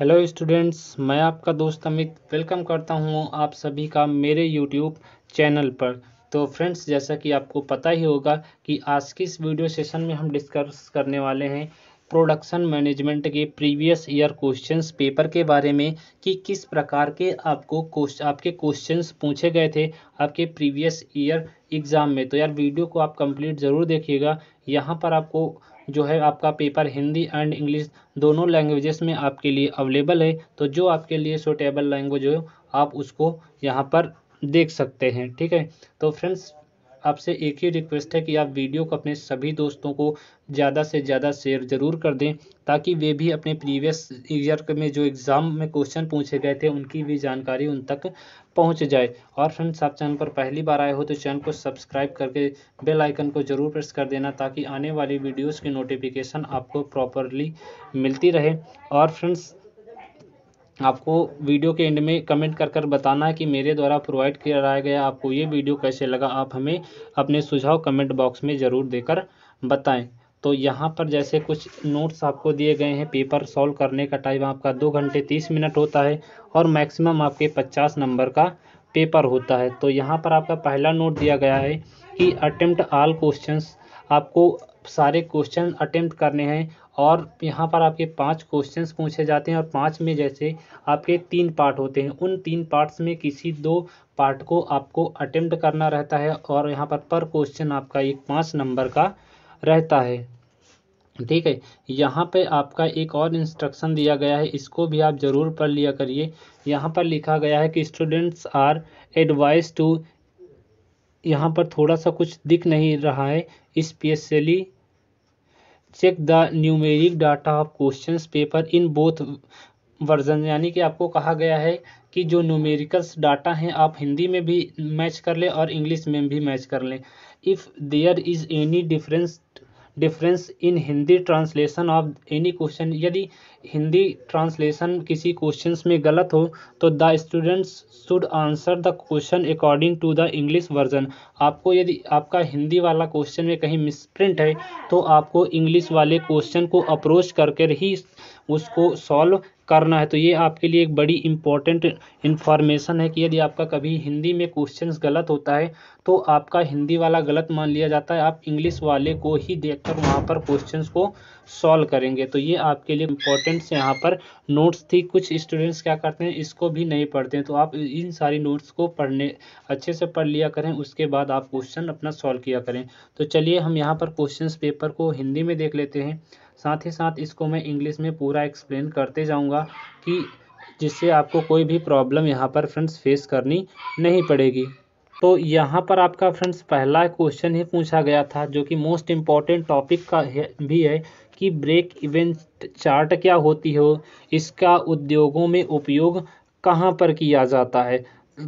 hello students मैं आपका दोस्त अमित वेलकम करता हूं आप सभी का मेरे यूट्यूब चैनल पर तो फ्रेंड्स जैसा कि आपको पता ही होगा कि आज की इस वीडियो सेशन में हम डिस्कस करने वाले हैं प्रोडक्शन मैनेजमेंट के प्रीवियस ईयर क्वेश्चंस पेपर के बारे में कि किस प्रकार के आपको आपके क्वेश्चंस पूछे गए थे आपके प्रीवियस ईयर एग्ज़ाम में तो यार वीडियो को आप कंप्लीट ज़रूर देखिएगा यहाँ पर आपको जो है आपका पेपर हिंदी एंड इंग्लिश दोनों लैंग्वेजेस में आपके लिए अवेलेबल है तो जो आपके लिए सोटेबल लैंग्वेज हो आप उसको यहाँ पर देख सकते हैं ठीक है तो फ्रेंड्स आपसे एक ही रिक्वेस्ट है कि आप वीडियो को अपने सभी दोस्तों को ज़्यादा से ज़्यादा शेयर ज़रूर कर दें ताकि वे भी अपने प्रीवियस ईयर में जो एग्ज़ाम में क्वेश्चन पूछे गए थे उनकी भी जानकारी उन तक पहुंच जाए और फ्रेंड्स आप चैनल पर पहली बार आए हो तो चैनल को सब्सक्राइब करके बेल आइकन को ज़रूर प्रेस कर देना ताकि आने वाली वीडियोस की नोटिफिकेशन आपको प्रॉपरली मिलती रहे और फ्रेंड्स आपको वीडियो के एंड में कमेंट कर कर बताना है कि मेरे द्वारा प्रोवाइड कराया गया आपको ये वीडियो कैसे लगा आप हमें अपने सुझाव कमेंट बॉक्स में ज़रूर देकर बताएं तो यहाँ पर जैसे कुछ नोट्स आपको दिए गए हैं पेपर सॉल्व करने का टाइम आपका दो घंटे तीस मिनट होता है और मैक्सिमम आपके पचास नंबर का पेपर होता है तो यहाँ पर आपका पहला नोट दिया गया है कि अटेम्प्ट आल क्वेश्चन आपको सारे क्वेश्चन अटेम्प्ट करने हैं और यहाँ पर आपके पांच क्वेश्चंस पूछे जाते हैं और पांच में जैसे आपके तीन पार्ट होते हैं उन तीन पार्ट्स में किसी दो पार्ट को आपको अटेम्प्ट करना रहता है और यहाँ पर पर क्वेश्चन आपका एक पाँच नंबर का रहता है ठीक है यहाँ पे आपका एक और इंस्ट्रक्शन दिया गया है इसको भी आप ज़रूर पढ़ लिया करिए यहाँ पर लिखा गया है कि स्टूडेंट्स आर एडवाइज टू यहाँ पर थोड़ा सा कुछ दिख नहीं रहा है specially check the numeric data of question paper in both version यानी कि आपको कहा गया है कि जो न्यूमेरिकल्स डाटा हैं आप हिंदी में भी मैच कर लें और इंग्लिश में भी मैच कर लें if there is any difference difference in Hindi translation of any question यदि हिंदी ट्रांसलेशन किसी क्वेश्चन में गलत हो तो the students should answer the question according to the English version आपको यदि आपका हिंदी वाला क्वेश्चन में कहीं मिसप्रिंट है तो आपको इंग्लिश वाले क्वेश्चन को अप्रोच करके ही उसको सॉल्व करना है तो ये आपके लिए एक बड़ी इंपॉर्टेंट इन्फॉर्मेशन है कि यदि आपका कभी हिंदी में क्वेश्चंस गलत होता है तो आपका हिंदी वाला गलत मान लिया जाता है आप इंग्लिश वाले को ही देखकर वहाँ पर क्वेश्चंस को सॉल्व करेंगे तो ये आपके लिए इम्पोर्टेंट यहाँ पर नोट्स थी कुछ स्टूडेंट्स क्या करते हैं इसको भी नहीं पढ़ते हैं तो आप इन सारी नोट्स को पढ़ने अच्छे से पढ़ लिया करें उसके बाद आप क्वेश्चन अपना सॉल्व किया करें तो चलिए हम यहाँ पर क्वेश्चन पेपर को हिंदी में देख लेते हैं साथ ही साथ इसको मैं इंग्लिश में पूरा एक्सप्लेन करते जाऊँगा कि जिससे आपको कोई भी प्रॉब्लम यहाँ पर फ्रेंड्स फेस करनी नहीं पड़ेगी तो यहाँ पर आपका फ्रेंड्स पहला क्वेश्चन ही पूछा गया था जो कि मोस्ट इम्पॉर्टेंट टॉपिक का है भी है कि ब्रेक इवेंट चार्ट क्या होती हो इसका उद्योगों में उपयोग कहाँ पर किया जाता है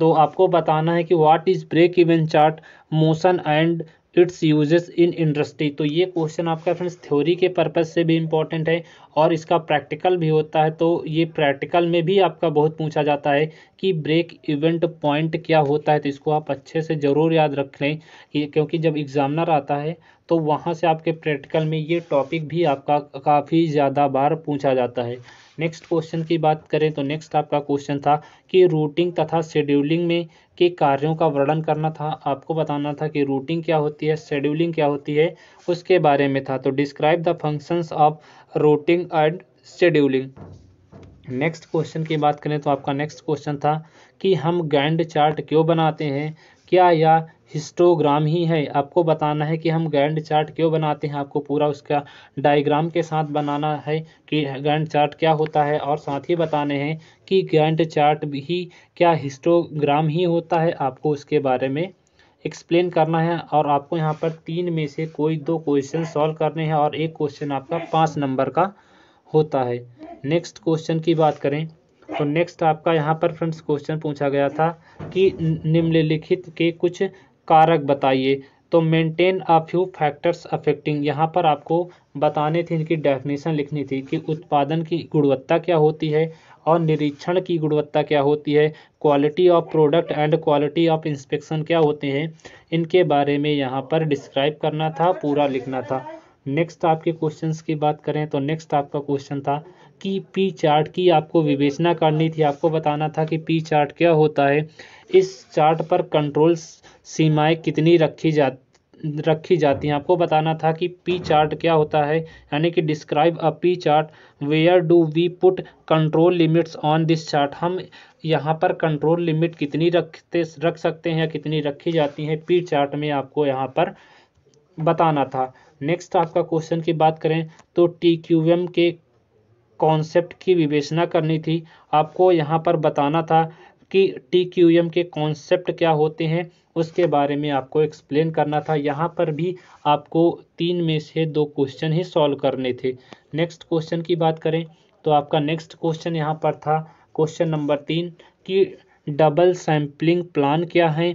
तो आपको बताना है कि what is break event chart motion and its uses in industry तो ये क्वेश्चन आपका फ्रेंड्स थ्योरी के पर्पज से भी इंपॉर्टेंट है और इसका प्रैक्टिकल भी होता है तो ये प्रैक्टिकल में भी आपका बहुत पूछा जाता है कि ब्रेक इवेंट पॉइंट क्या होता है तो इसको आप अच्छे से ज़रूर याद रख लें कि क्योंकि जब एग्जामिनर आता है तो वहाँ से आपके प्रैक्टिकल में ये टॉपिक भी आपका काफ़ी ज़्यादा बार पूछा जाता है नेक्स्ट क्वेश्चन की बात करें तो नेक्स्ट आपका क्वेश्चन था कि रूटिंग तथा शेड्यूलिंग में के कार्यों का वर्णन करना था आपको बताना था कि रूटिंग क्या होती है शेड्यूलिंग क्या होती है उसके बारे में था तो describe the functions of routing planning and scheduling next question की बात करें तो आपका नेक्स्ट क्वेश्चन था कि हम गैंड चार्ट क्यों बनाते हैं क्या या हिस्टोग्राम ही है आपको बताना है कि हम गैंड चार्ट क्यों बनाते हैं आपको पूरा उसका डायग्राम के साथ बनाना है कि गैंड चार्ट क्या होता है और साथ ही बताने हैं कि गैंड चार्ट भी क्या हिस्टोग्राम ही होता है आपको उसके बारे में एक्सप्लेन करना है और आपको यहाँ पर तीन में से कोई दो क्वेश्चन सॉल्व करने हैं और एक क्वेश्चन आपका पाँच नंबर का होता है नेक्स्ट क्वेश्चन की बात करें तो नेक्स्ट आपका यहाँ पर फ्रेंड्स क्वेश्चन पूछा गया था कि निम्नलिखित के कुछ कारक बताइए तो mention a few factors affecting यहाँ पर आपको बताने थे इनकी डेफिनेशन लिखनी थी कि उत्पादन की गुणवत्ता क्या होती है और निरीक्षण की गुणवत्ता क्या होती है quality of product and quality of inspection क्या होते हैं इनके बारे में यहाँ पर डिस्क्राइब करना था पूरा लिखना था नेक्स्ट आपके क्वेश्चंस की बात करें तो नेक्स्ट आपका क्वेश्चन था कि पी चार्ट की आपको विवेचना करनी थी आपको बताना था कि पी चार्ट क्या होता है इस चार्ट पर कंट्रोल सीमाएं कितनी रखी जा रखी जाती हैं आपको बताना था कि पी चार्ट क्या होता है यानी कि describe a P chart where do we put control limits on this chart हम यहाँ पर कंट्रोल लिमिट कितनी रखते रख सकते हैं या कितनी रखी जाती हैं पी चार्ट में आपको यहाँ पर बताना था नेक्स्ट आपका क्वेश्चन की बात करें तो टी क्यू एम के कॉन्सेप्ट की विवेचना करनी थी आपको यहाँ पर बताना था कि टी क्यू एम के कॉन्सेप्ट क्या होते हैं उसके बारे में आपको एक्सप्लेन करना था यहाँ पर भी आपको तीन में से दो क्वेश्चन ही सॉल्व करने थे नेक्स्ट क्वेश्चन की बात करें तो आपका नेक्स्ट क्वेश्चन यहाँ पर था क्वेश्चन नंबर तीन कि डबल सैम्पलिंग प्लान क्या है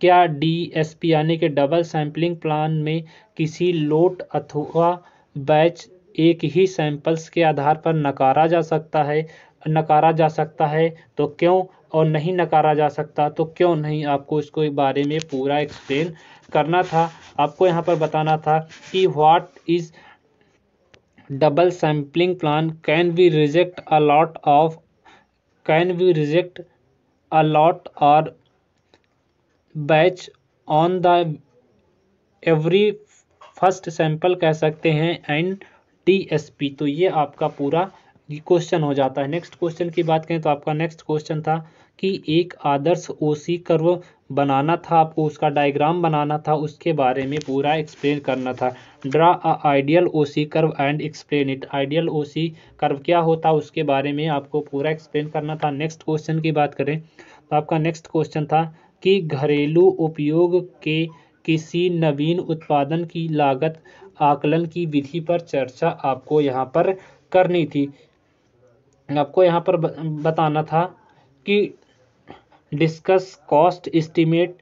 क्या डी.एस.पी यानी कि डबल सैंपलिंग प्लान में किसी लोट अथवा बैच एक ही सैंपल्स के आधार पर नकारा जा सकता है नकारा जा सकता है तो क्यों और नहीं नकारा जा सकता तो क्यों नहीं आपको इसको बारे में पूरा एक्सप्लेन करना था आपको यहाँ पर बताना था कि what is double sampling plan can we reject a lot of can we reject a lot और batch on the every first sample कह सकते हैं एंड टी तो ये आपका पूरा क्वेश्चन हो जाता है नेक्स्ट क्वेश्चन की बात करें तो आपका नेक्स्ट क्वेश्चन था कि एक आदर्श ओसी कर्व बनाना था आपको उसका डायग्राम बनाना था उसके बारे में पूरा एक्सप्लेन करना था draw a ideal OC curve and explain it ideal OC curve क्या होता उसके बारे में आपको पूरा एक्सप्लेन करना था नेक्स्ट क्वेश्चन की बात करें तो आपका नेक्स्ट क्वेश्चन था कि घरेलू उपयोग के किसी नवीन उत्पादन की लागत आकलन की विधि पर चर्चा आपको यहाँ पर करनी थी आपको यहाँ पर बताना था कि discuss cost estimate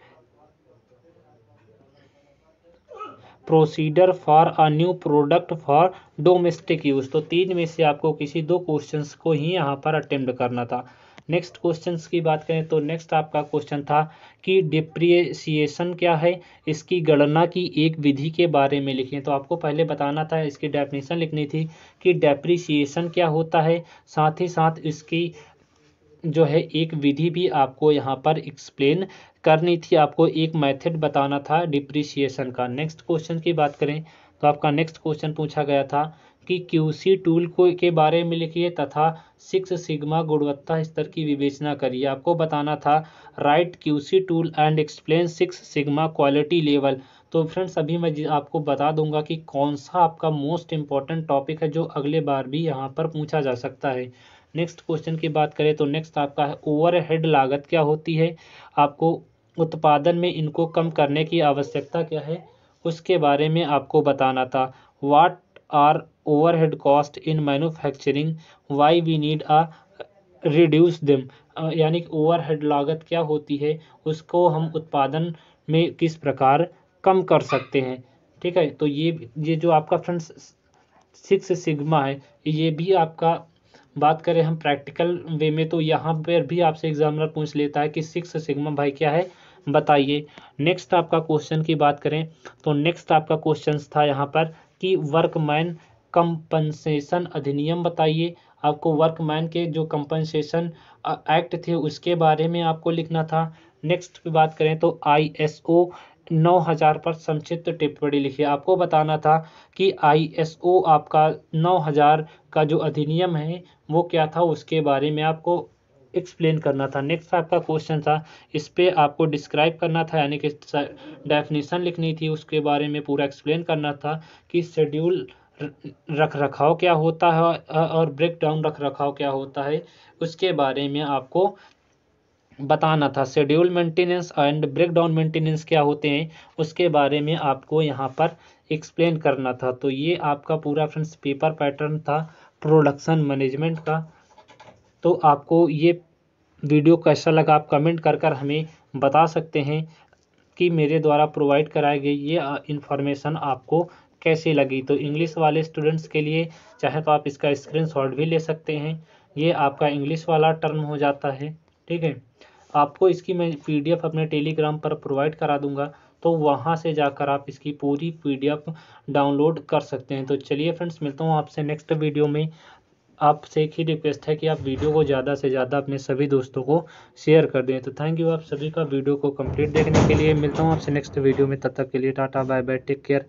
procedure for a new product for domestic use तो तीन में से आपको किसी दो क्वेश्चंस को ही यहाँ पर अटेम्प्ट करना था नेक्स्ट क्वेश्चन की बात करें तो नेक्स्ट आपका क्वेश्चन था कि डिप्रिएशिएशन क्या है इसकी गणना की एक विधि के बारे में लिखें तो आपको पहले बताना था इसकी डेफिनेशन लिखनी थी कि डेप्रिसिएशन क्या होता है साथ ही साथ इसकी जो है एक विधि भी आपको यहाँ पर एक्सप्लेन करनी थी आपको एक मैथड बताना था डिप्रिसिएशन का नेक्स्ट क्वेश्चन की बात करें तो आपका नेक्स्ट क्वेश्चन पूछा गया था की क्यूसी टूल को के बारे में लिखिए तथा सिक्स सिग्मा गुणवत्ता स्तर की विवेचना करिए आपको बताना था write QC tool and explain six sigma quality level तो फ्रेंड्स अभी मैं आपको बता दूंगा कि कौन सा आपका मोस्ट इम्पॉर्टेंट टॉपिक है जो अगले बार भी यहाँ पर पूछा जा सकता है नेक्स्ट क्वेश्चन की बात करें तो नेक्स्ट आपका है ओवरहेड लागत क्या होती है आपको उत्पादन में इनको कम करने की आवश्यकता क्या है उसके बारे में आपको बताना था what are overhead cost in why why we need a reduce them यानी कि ओवरहेड लागत क्या होती है उसको हम उत्पादन में किस प्रकार कम कर सकते हैं ठीक है तो ये ये जो आपका फ्रेंड्स सिक्स सिग्मा है ये भी आपका बात करें हम प्रैक्टिकल वे में तो यहाँ पर भी आपसे एग्जामिनर पूछ लेता है कि सिक्स सिग्मा भाई क्या है बताइए नेक्स्ट आपका क्वेश्चन की बात करें तो नेक्स्ट आपका क्वेश्चन था यहाँ पर कि वर्कमैन कंपनसेशन अधिनियम बताइए आपको वर्कमैन के जो कंपनसेशन एक्ट थे उसके बारे में आपको लिखना था नेक्स्ट की बात करें तो आईएसओ 9000 पर संक्षिप्त टिप्पणी लिखिए आपको बताना था कि आईएसओ आपका 9000 का जो अधिनियम है वो क्या था उसके बारे में आपको एक्सप्लेन करना था नेक्स्ट आपका क्वेश्चन था इस पर आपको डिस्क्राइब करना था यानी कि डेफिनेशन लिखनी थी उसके बारे में पूरा एक्सप्लेन करना था कि शेड्यूल रख रखाव क्या होता है और ब्रेक डाउन रख रखाव क्या होता है उसके बारे में आपको बताना था schedule maintenance and breakdown maintenance क्या होते हैं उसके बारे में आपको यहाँ पर एक्सप्लेन करना था तो ये आपका पूरा फ्रेंड्स पेपर पैटर्न था प्रोडक्शन मैनेजमेंट का तो आपको ये वीडियो कैसा लगा आप कमेंट कर कर हमें बता सकते हैं कि मेरे द्वारा प्रोवाइड कराई गई ये इन्फॉर्मेशन आपको कैसी लगी तो इंग्लिश वाले स्टूडेंट्स के लिए चाहे तो आप इसका स्क्रीनशॉट भी ले सकते हैं ये आपका इंग्लिश वाला टर्म हो जाता है ठीक है आपको इसकी मैं पीडीएफ अपने टेलीग्राम पर प्रोवाइड करा दूंगा तो वहाँ से जाकर आप इसकी पूरी पीडीएफ डाउनलोड कर सकते हैं तो चलिए फ्रेंड्स मिलता हूँ आपसे नेक्स्ट वीडियो में आपसे एक ही रिक्वेस्ट है कि आप वीडियो को ज़्यादा से ज़्यादा अपने सभी दोस्तों को शेयर कर दें तो थैंक यू आप सभी का वीडियो को कंप्लीट देखने के लिए मिलता हूँ आपसे नेक्स्ट वीडियो में तब तक के लिए tata bye bye take care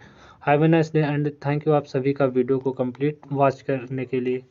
have nice day and thank you आप सभी का वीडियो को कंप्लीट वॉच करने के लिए